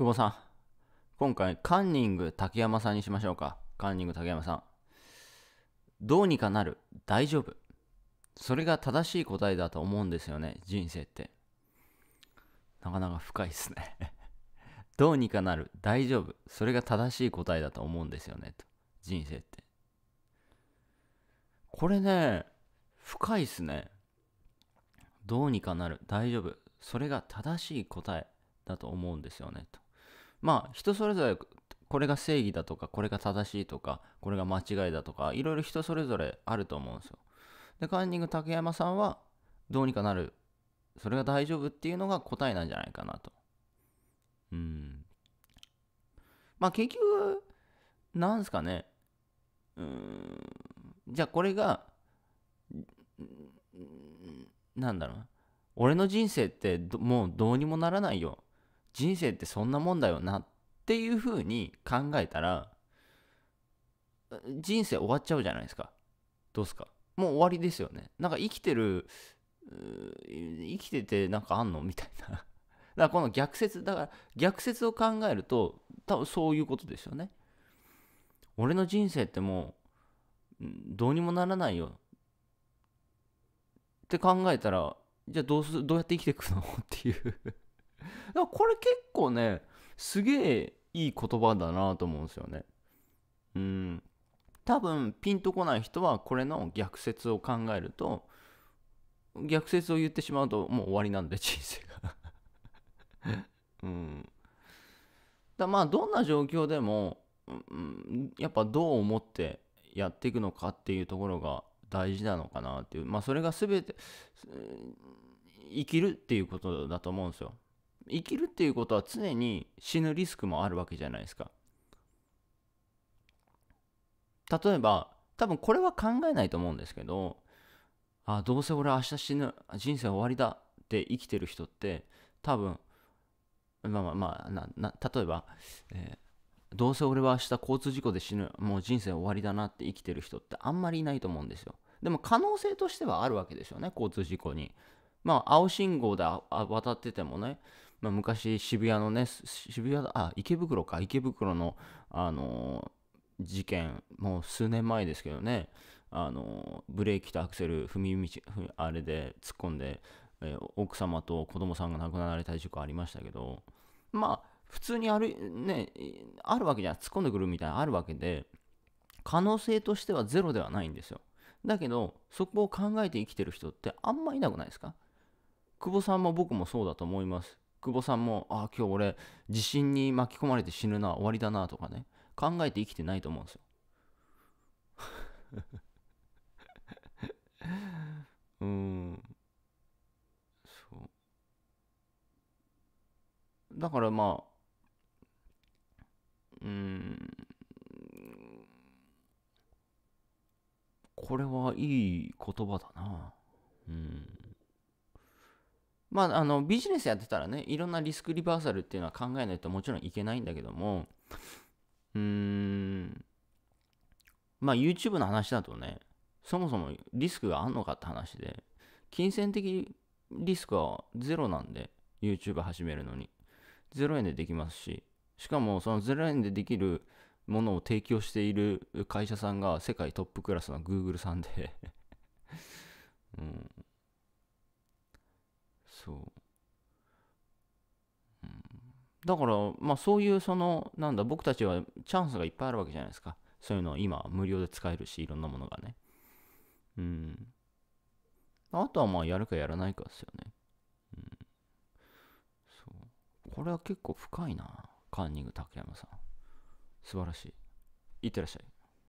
久保さん。今回、カンニング竹山さんにしましょうか。カンニング竹山さん。どうにかなる。大丈夫。それが正しい答えだと思うんですよね。人生って。なかなか深いですね どうにかなる。大丈夫。それが正しい答えだと思うんですよね。と人生って。これね、深いですね。どうにかなる。大丈夫。それが正しい答えだと思うんですよね。とまあ人それぞれこれが正義だとかこれが正しいとかこれが間違いだとかいろいろ人それぞれあると思うんですよでカンニング竹山さんはどうにかなるそれが大丈夫っていうのが答えなんじゃないかなとうんまあ結局なんすかねうんじゃあこれがなんだろう俺の人生ってもうどうにもならないよ人生ってそんなもんだよなっていうふうに考えたら人生終わっちゃうじゃないですかどうすかもう終わりですよねなんか生きてる生きててなんかあんのみたいな だからこの逆説だから逆説を考えると多分そういうことですよね俺の人生ってもうどうにもならないよって考えたらじゃあどうすどうやって生きていくのっていうだこれ結構ね、すげえいい言葉だなと思うんですよね。うん。多分ピンとこない人はこれの逆説を考えると、逆説を言ってしまうともう終わりなんで人生が うん。だまあどんな状況でも、うん、やっぱどう思ってやっていくのかっていうところが大事なのかなっていうまあそれが全て生きるっていうことだと思うんですよ。生きるっていうことは常に死ぬリスクもあるわけじゃないですか例えば多分これは考えないと思うんですけどあどうせ俺明日死ぬ人生終わりだって生きてる人って多分まあまあまあなな例えば、えー、どうせ俺は明日交通事故で死ぬもう人生終わりだなって生きてる人ってあんまりいないと思うんですよでも可能性としてはあるわけですよね交通事故にまあ青信号で渡っててもねまあ、昔渋谷のね渋谷あ池袋か池袋のあのー、事件もう数年前ですけどねあのー、ブレーキとアクセル踏み道あれで突っ込んで、えー、奥様と子供さんが亡くなられた事故ありましたけどまあ普通にある,、ね、あるわけじゃん突っ込んでくるみたいなあるわけで可能性としてはゼロではないんですよだけどそこを考えて生きてる人ってあんまいなくないですか久保さんも僕もそうだと思います久保さんも、ああ、今日俺、地震に巻き込まれて死ぬな、終わりだなとかね、考えて生きてないと思うんですよ。うん。そう。だからまあ、うん。これはいい言葉だな。うん。まあ、あのビジネスやってたらねいろんなリスクリバーサルっていうのは考えないともちろんいけないんだけどもうーんまあ YouTube の話だとねそもそもリスクがあんのかって話で金銭的リスクはゼロなんで YouTube 始めるのに0円でできますししかもその0円でできるものを提供している会社さんが世界トップクラスの Google さんで うんそう、うん、だからまあそういうそのなんだ僕たちはチャンスがいっぱいあるわけじゃないですかそういうの今無料で使えるしいろんなものがねうんあとはまあやるかやらないかですよねうんそうこれは結構深いなカンニング竹山さん素晴らしいいってらっしゃい